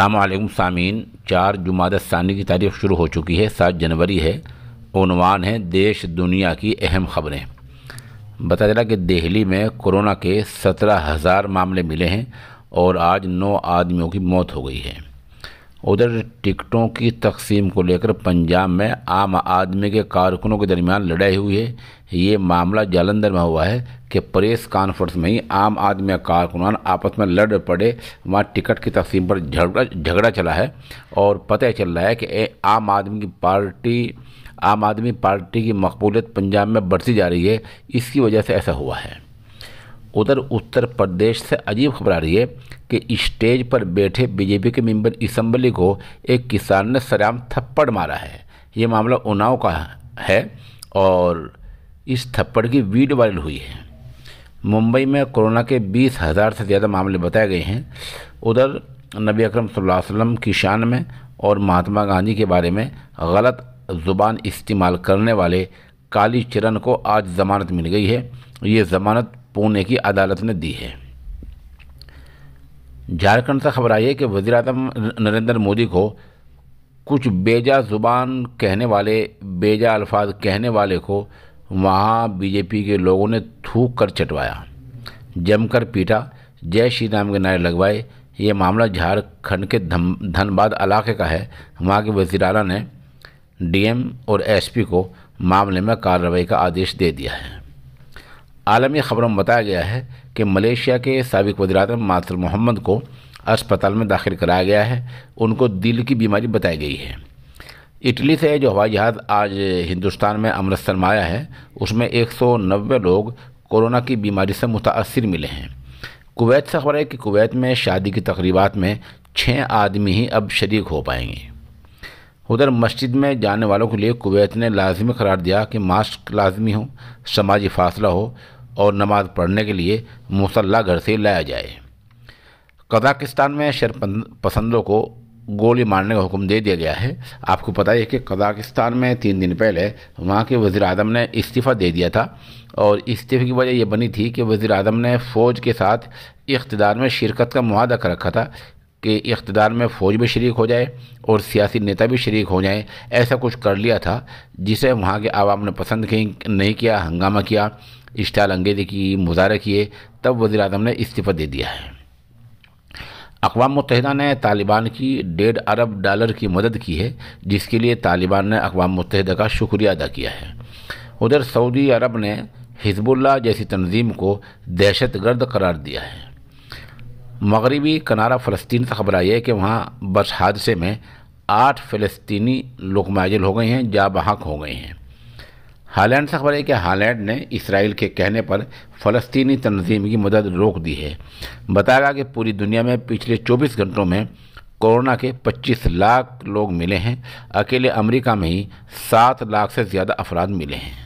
असलम सामीन चार जुमात सानी की तारीख शुरू हो चुकी है सात जनवरी है उनवान है देश दुनिया की अहम खबरें बता चला कि दिल्ली में कोरोना के सत्रह हज़ार मामले मिले हैं और आज नौ आदमियों की मौत हो गई है उधर टिकटों की तकसीम को लेकर पंजाब में आम आदमी के कारकुनों के दरमियान लड़ाई हुई है ये मामला जालंधर में हुआ है कि प्रेस कॉन्फ्रेंस में ही आम आदमी कारकुनान आपस में लड़ पड़े वहाँ टिकट की तकसीम पर झगड़ा झगड़ा चला है और पता चल रहा है कि आम आदमी की पार्टी आम आदमी पार्टी की मकबूलियत पंजाब में बढ़ती जा रही है इसकी वजह से ऐसा हुआ है उधर उत्तर प्रदेश से अजीब खबर आ रही है कि स्टेज पर बैठे बीजेपी के मेंबर इसम्बली को एक किसान ने सराम थप्पड़ मारा है ये मामला उनाव का है और इस थप्पड़ की वीडियो वायरल हुई है मुंबई में कोरोना के बीस हज़ार से ज़्यादा मामले बताए गए हैं उधर नबी अकरम वसल्लम की शान में और महात्मा गांधी के बारे में गलत ज़ुबान इस्तेमाल करने वाले काली चरण को आज ज़मानत मिल गई है ये ज़मानत पुणे की अदालत ने दी है झारखंड से खबर आई है कि वजी अजम नरेंद्र मोदी को कुछ बेजा ज़ुबान कहने वाले बेजा अल्फाज कहने वाले को वहाँ बीजेपी के लोगों ने थूक कर चटवाया जमकर पीटा जय श्री राम के नारे लगवाए ये मामला झारखंड के धनबाद इलाके का है वहाँ के वजीर ने डीएम और एसपी को मामले में कार्रवाई का आदेश दे दिया है आलमी खबरों में बताया गया है कि मलेशिया के सबक वजरातम मासर मोहम्मद को अस्पताल में दाखिल कराया गया है उनको दिल की बीमारी बताई गई है इटली से जो हवाई जहाज़ आज हिंदुस्तान में अमृतसर में आया है उसमें एक लोग कोरोना की बीमारी से मुतासर मिले हैं कुवैत से खबर है कि कुवैत में शादी की तकरीबात में छः आदमी ही अब शरीक हो पाएंगे उधर मस्जिद में जाने वालों के लिए कुवैत ने लाजमी करार दिया कि मास्क लाजमी हो समाजी फासला हो और नमाज पढ़ने के लिए मुसल्ला घर से लाया जाए कजाकिस्तान में शेर पसंदों को गोली मारने का हुक्म दे दिया गया है आपको पता है कि कजाकिस्तान में तीन दिन पहले वहाँ के वज़ी अजम ने इस्तीफ़ा दे दिया था और इस्तीफ़े की वजह यह बनी थी कि वज़ी अजम ने फ़ौज के साथ इकतदार में शिरकत का माहा कर रखा था कि इकतदार में फ़ौज भी शरीक हो जाए और सियासी नेता भी शरीक हो जाए ऐसा कुछ कर लिया था जिसे वहाँ के आवाम ने पसंद नहीं किया हंगामा किया इश्ताल अंगेजी की मुजाहरे किए तब वज़ी अजम ने इस्तीफ़ा दे दिया है अकवा मुतहदा ने तालिबान की डेढ़ अरब डॉलर की मदद की है जिसके लिए तालिबान ने अकवा मुतहदा का शुक्रिया अदा किया है उधर सऊदी अरब ने हिजबुल्ला जैसी तनजीम को दहशत गर्द करार दिया है मगरबी कनारा फ़लस्तीन से खबर आई है कि वहाँ बस हादसे में आठ फ़लस्तनी माजिल हो गए हैं जा बहक हो गए हैं हालैंड से खबर है कि हालैंड ने इसराइल के कहने पर फलस्तनी तंजीम की मदद रोक दी है बताया गया कि पूरी दुनिया में पिछले 24 घंटों में कोरोना के 25 लाख लोग मिले हैं अकेले अमेरिका में ही 7 लाख से ज़्यादा अफराद मिले हैं